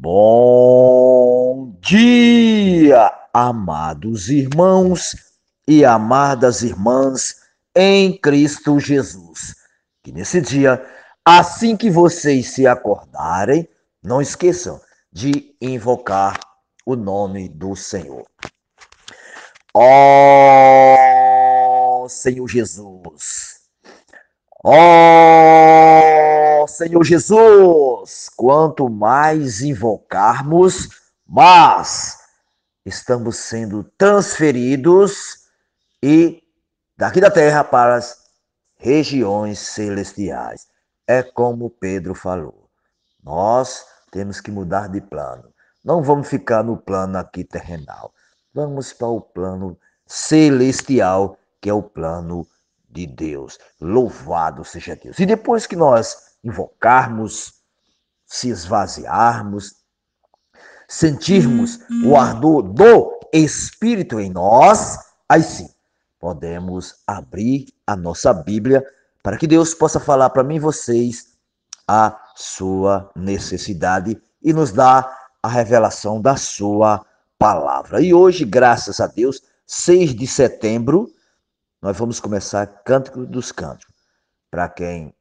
Bom dia, amados irmãos e amadas irmãs em Cristo Jesus. Que nesse dia, assim que vocês se acordarem, não esqueçam de invocar o nome do Senhor. Ó oh, Senhor Jesus, ó oh, Senhor Jesus, quanto mais invocarmos, mas estamos sendo transferidos e daqui da terra para as regiões celestiais. É como Pedro falou. Nós temos que mudar de plano. Não vamos ficar no plano aqui terrenal. Vamos para o plano celestial, que é o plano de Deus. Louvado seja Deus. E depois que nós invocarmos, se esvaziarmos, sentirmos o uhum. ardor do Espírito em nós, aí sim podemos abrir a nossa Bíblia para que Deus possa falar para mim e vocês a sua necessidade e nos dar a revelação da sua palavra. E hoje, graças a Deus, 6 de setembro, nós vamos começar Cântico dos Cânticos. Para quem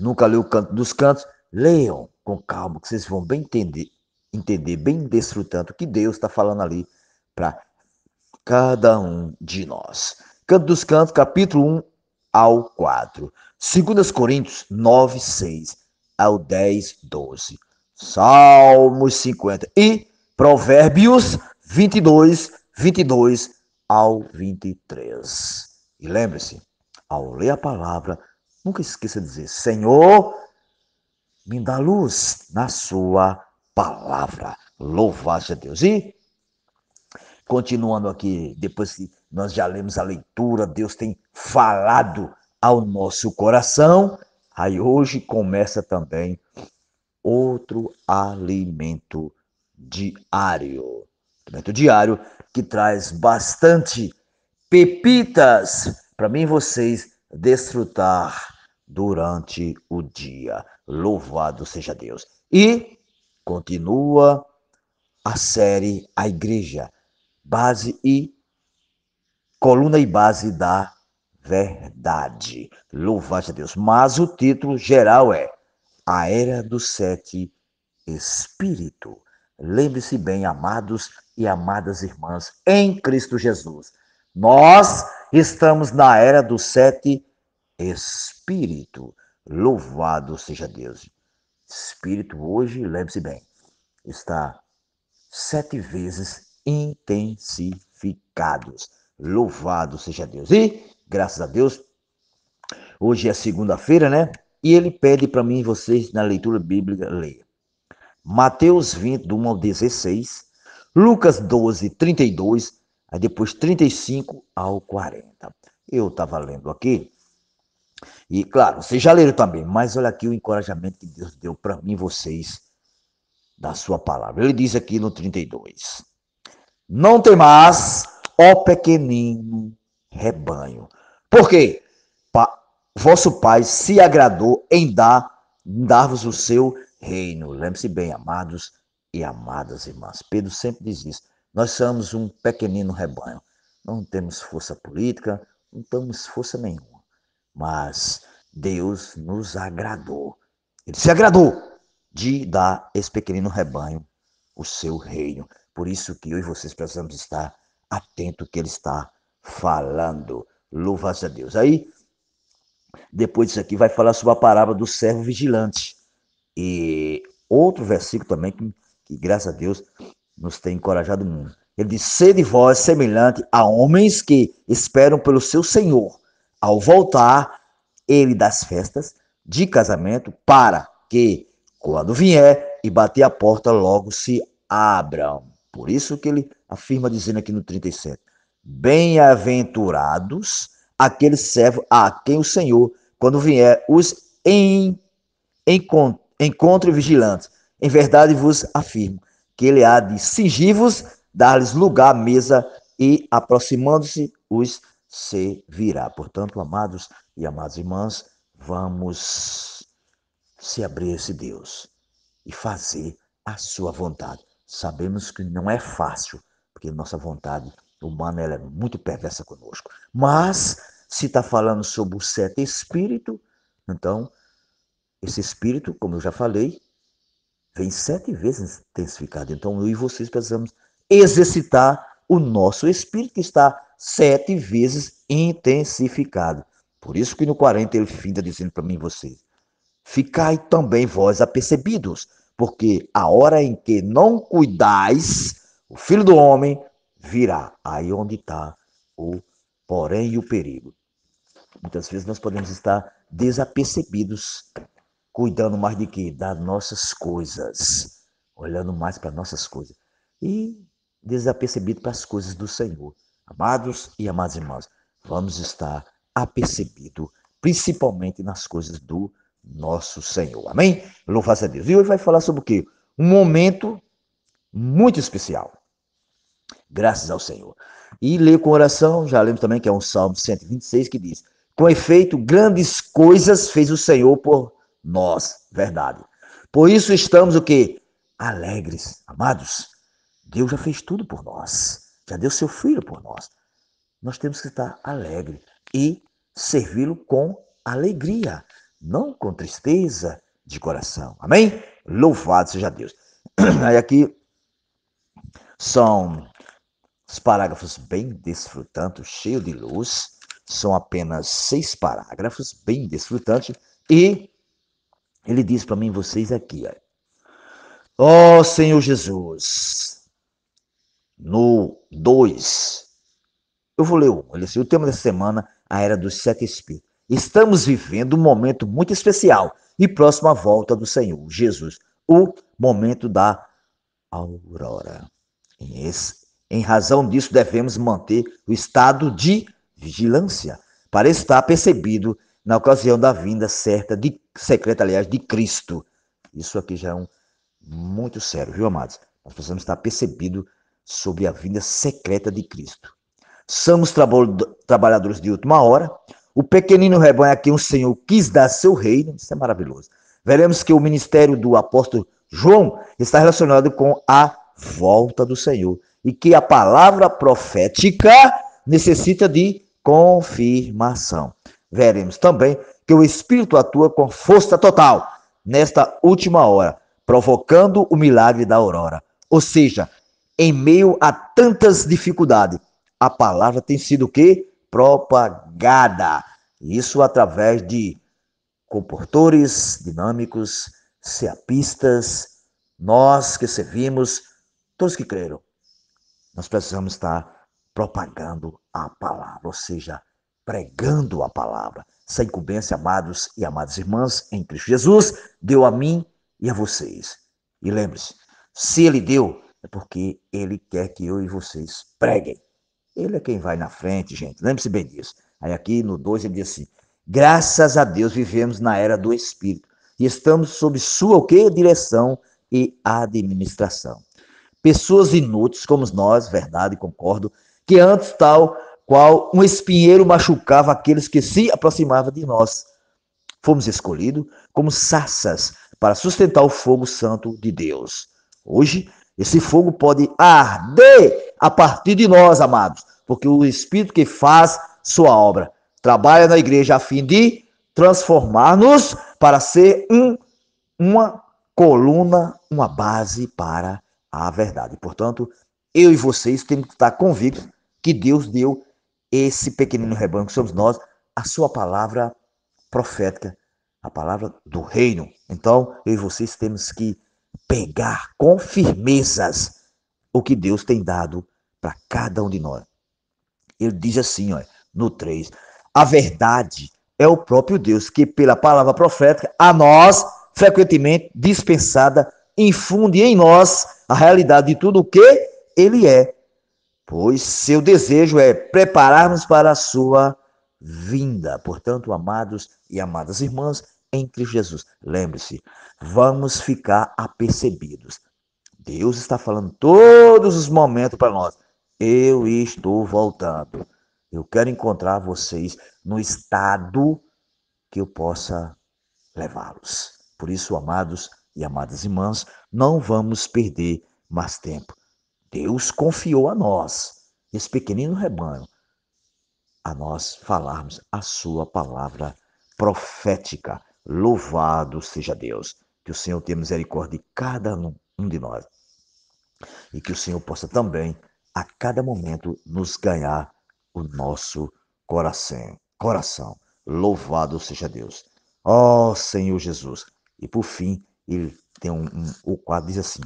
nunca leu o Canto dos Cantos, leiam com calma, que vocês vão bem entender, entender bem desfrutando o que Deus está falando ali para cada um de nós. Canto dos Cantos, capítulo 1 ao 4. 2 Coríntios 9, 6 ao 10, 12. Salmos 50 e Provérbios 22, 22 ao 23. E lembre-se, ao ler a palavra, Nunca esqueça de dizer: Senhor, me dá luz na Sua palavra. Louvado seja Deus. E, continuando aqui, depois que nós já lemos a leitura, Deus tem falado ao nosso coração. Aí hoje começa também outro alimento diário. Alimento diário que traz bastante pepitas para mim e vocês desfrutar durante o dia. Louvado seja Deus. E continua a série A Igreja, base e coluna e base da verdade. Louvado seja Deus. Mas o título geral é A Era do Sete Espírito. Lembre-se bem, amados e amadas irmãs, em Cristo Jesus. Nós estamos na era dos sete espírito. Louvado seja Deus. Espírito hoje, lembre-se bem, está sete vezes intensificados. Louvado seja Deus. E, graças a Deus, hoje é segunda-feira, né? E ele pede para mim vocês na leitura bíblica ler. Mateus 20, do 1 ao 16, Lucas 12, 32, aí depois 35 ao 40. Eu estava lendo aqui e claro, vocês já leram também, mas olha aqui o encorajamento que Deus deu para mim e vocês da sua palavra. Ele diz aqui no 32: Não temas, ó pequenino rebanho. Por quê? vosso Pai se agradou em dar dar-vos o seu reino. Lembre-se bem, amados e amadas irmãs. Pedro sempre diz isso. Nós somos um pequenino rebanho. Não temos força política, não temos força nenhuma. Mas Deus nos agradou. Ele se agradou de dar esse pequenino rebanho o seu reino. Por isso que eu e vocês precisamos estar atento que ele está falando. Louvas a Deus. Aí, depois disso aqui, vai falar sobre a parábola do servo vigilante. E outro versículo também que, que graças a Deus, nos tem encorajado muito. Ele diz: Sede vós semelhante a homens que esperam pelo seu Senhor, ao voltar, ele das festas de casamento, para que, quando vier e bater a porta, logo se abram. Por isso que ele afirma dizendo aqui no 37: Bem-aventurados aquele servo a quem o Senhor, quando vier, os em, encontre, encontre vigilantes. Em verdade vos afirmo que ele há de cingir-vos, dar-lhes lugar à mesa e, aproximando-se, os virá. Portanto, amados e amadas irmãs, vamos se abrir a esse Deus e fazer a sua vontade. Sabemos que não é fácil, porque nossa vontade humana ela é muito perversa conosco. Mas se está falando sobre o sete espírito, então esse espírito, como eu já falei, vem sete vezes intensificado. Então eu e vocês precisamos exercitar o nosso espírito que está sete vezes intensificado. Por isso que no 40 ele finda dizendo para mim e você: Ficai também vós apercebidos, porque a hora em que não cuidais, o filho do homem virá. Aí é onde está o porém e o perigo. Muitas vezes nós podemos estar desapercebidos, cuidando mais de quê? Das nossas coisas, olhando mais para nossas coisas e desapercebido para as coisas do Senhor. Amados e amadas irmãs, vamos estar apercebidos, principalmente nas coisas do nosso Senhor. Amém? Louvado a Deus. E hoje vai falar sobre o quê? Um momento muito especial. Graças ao Senhor. E ler com oração, já lembro também que é um Salmo 126 que diz: Com efeito, grandes coisas fez o Senhor por nós. Verdade. Por isso estamos o quê? Alegres, amados. Deus já fez tudo por nós já deu seu filho por nós. Nós temos que estar alegre e servi-lo com alegria, não com tristeza de coração. Amém? Louvado seja Deus. Aí aqui são os parágrafos bem desfrutantes, cheio de luz. São apenas seis parágrafos, bem desfrutantes. E ele diz para mim, vocês aqui, ó. Oh, Senhor Jesus, no 2. Eu vou ler um. Olha assim, o tema dessa semana, a Era dos Sete Espíritos. Estamos vivendo um momento muito especial e próximo à volta do Senhor Jesus, o momento da aurora. Em razão disso, devemos manter o estado de vigilância para estar percebido na ocasião da vinda certa, de, secreta, aliás, de Cristo. Isso aqui já é um muito sério, viu, amados? Nós precisamos estar percebido sobre a vinda secreta de Cristo. Somos trabalhadores de última hora. O pequenino rebanho a quem o Senhor quis dar seu reino, isso é maravilhoso. Veremos que o ministério do apóstolo João está relacionado com a volta do Senhor e que a palavra profética necessita de confirmação. Veremos também que o Espírito atua com força total nesta última hora, provocando o milagre da aurora. Ou seja, em meio a tantas dificuldades. A palavra tem sido o quê? Propagada. Isso através de comportores dinâmicos, seapistas, nós que servimos, todos que creram. Nós precisamos estar propagando a palavra, ou seja, pregando a palavra. Essa incumbência, amados e amadas irmãs, em Cristo Jesus, deu a mim e a vocês. E lembre-se, se ele deu, é porque ele quer que eu e vocês preguem. Ele é quem vai na frente, gente. Lembre-se bem disso. Aí aqui no 2 ele diz assim: graças a Deus vivemos na era do Espírito e estamos sob sua o quê? direção e administração. Pessoas inúteis como nós, verdade, concordo, que antes tal qual um espinheiro machucava aqueles que se aproximavam de nós. Fomos escolhidos como sarças para sustentar o fogo santo de Deus. Hoje esse fogo pode arder a partir de nós, amados, porque o Espírito que faz sua obra trabalha na igreja a fim de transformar-nos para ser um, uma coluna, uma base para a verdade. Portanto, eu e vocês temos que estar convictos que Deus deu esse pequenino rebanho que somos nós, a sua palavra profética, a palavra do reino. Então, eu e vocês temos que pegar com firmezas o que Deus tem dado para cada um de nós. Ele diz assim, ó, no 3: A verdade é o próprio Deus que, pela palavra profética, a nós, frequentemente dispensada, infunde em nós a realidade de tudo o que ele é, pois seu desejo é prepararmos para a sua vinda. Portanto, amados e amadas irmãs, em Cristo Jesus. Lembre-se, vamos ficar apercebidos. Deus está falando todos os momentos para nós. Eu estou voltando. Eu quero encontrar vocês no estado que eu possa levá-los. Por isso, amados e amadas irmãs, não vamos perder mais tempo. Deus confiou a nós, esse pequenino rebanho, a nós falarmos a sua palavra profética. Louvado seja Deus. Que o Senhor tenha misericórdia de cada um de nós. E que o Senhor possa também, a cada momento, nos ganhar o nosso coração. Coração. Louvado seja Deus. Ó oh, Senhor Jesus. E por fim, ele tem um, um o quadro diz assim: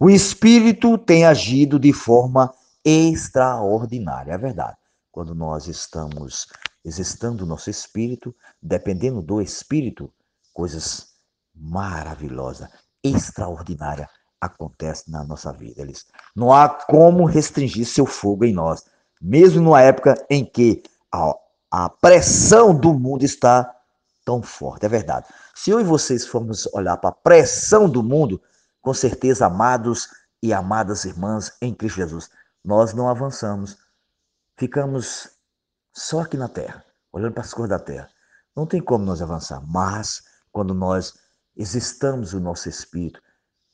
O espírito tem agido de forma extraordinária, é verdade. Quando nós estamos existindo o nosso espírito, dependendo do espírito, coisas maravilhosas, extraordinárias acontecem na nossa vida. Eles, não há como restringir seu fogo em nós, mesmo numa época em que a, a pressão do mundo está tão forte. É verdade. Se eu e vocês formos olhar para a pressão do mundo, com certeza, amados e amadas irmãs em Cristo Jesus, nós não avançamos. Ficamos só aqui na terra, olhando para as coisas da terra. Não tem como nós avançar, mas quando nós existamos o nosso espírito,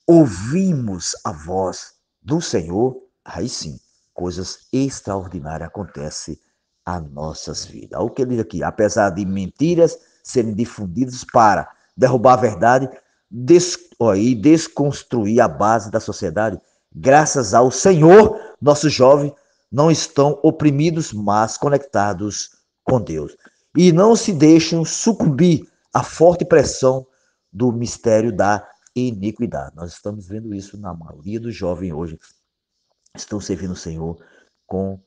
ouvimos a voz do Senhor, aí sim, coisas extraordinárias acontecem a nossas vidas. Olha o que ele diz aqui, apesar de mentiras serem difundidas para derrubar a verdade des, ó, e desconstruir a base da sociedade, graças ao Senhor, nossos jovens não estão oprimidos, mas conectados com Deus. E não se deixam sucumbir a forte pressão do mistério da iniquidade. Nós estamos vendo isso na maioria dos jovens hoje. Estão servindo o Senhor com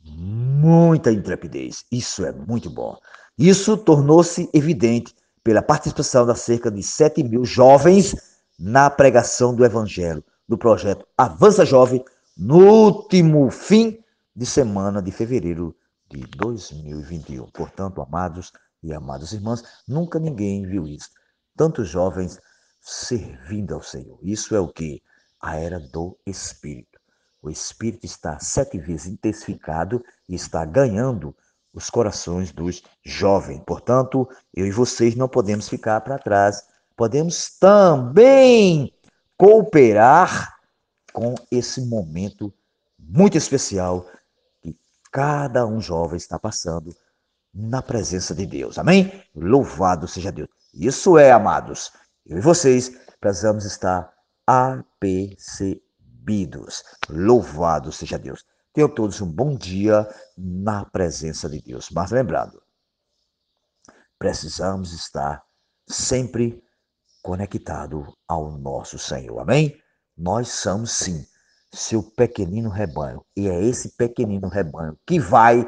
muita intrepidez. Isso é muito bom. Isso tornou-se evidente pela participação de cerca de 7 mil jovens na pregação do Evangelho, do projeto Avança Jovem, no último fim de semana de fevereiro de 2021. Portanto, amados, e amadas irmãs, nunca ninguém viu isso. Tantos jovens servindo ao Senhor. Isso é o que? A era do Espírito. O Espírito está sete vezes intensificado e está ganhando os corações dos jovens. Portanto, eu e vocês não podemos ficar para trás. Podemos também cooperar com esse momento muito especial que cada um jovem está passando na presença de Deus. Amém? Louvado seja Deus. Isso é, amados. Eu e vocês precisamos estar apercebidos. Louvado seja Deus. Tenham todos um bom dia na presença de Deus. Mas lembrando, precisamos estar sempre conectado ao nosso Senhor. Amém? Nós somos sim seu pequenino rebanho. E é esse pequenino rebanho que vai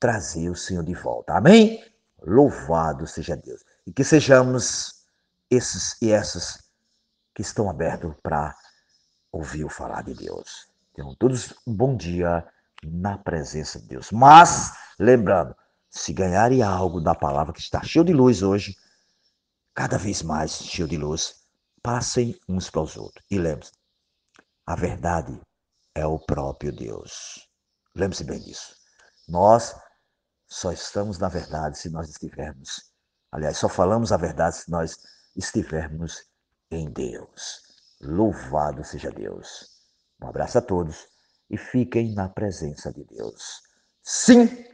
trazer o Senhor de volta. Amém? Louvado seja Deus. E que sejamos esses e essas que estão abertos para ouvir o falar de Deus. Tenham todos um bom dia na presença de Deus. Mas, lembrando, se ganharem algo da palavra que está cheio de luz hoje, cada vez mais cheio de luz, passem uns para os outros. E lembre-se, a verdade é o próprio Deus. Lembre-se bem disso. Nós só estamos na verdade se nós estivermos. Aliás, só falamos a verdade se nós estivermos em Deus. Louvado seja Deus. Um abraço a todos e fiquem na presença de Deus. Sim,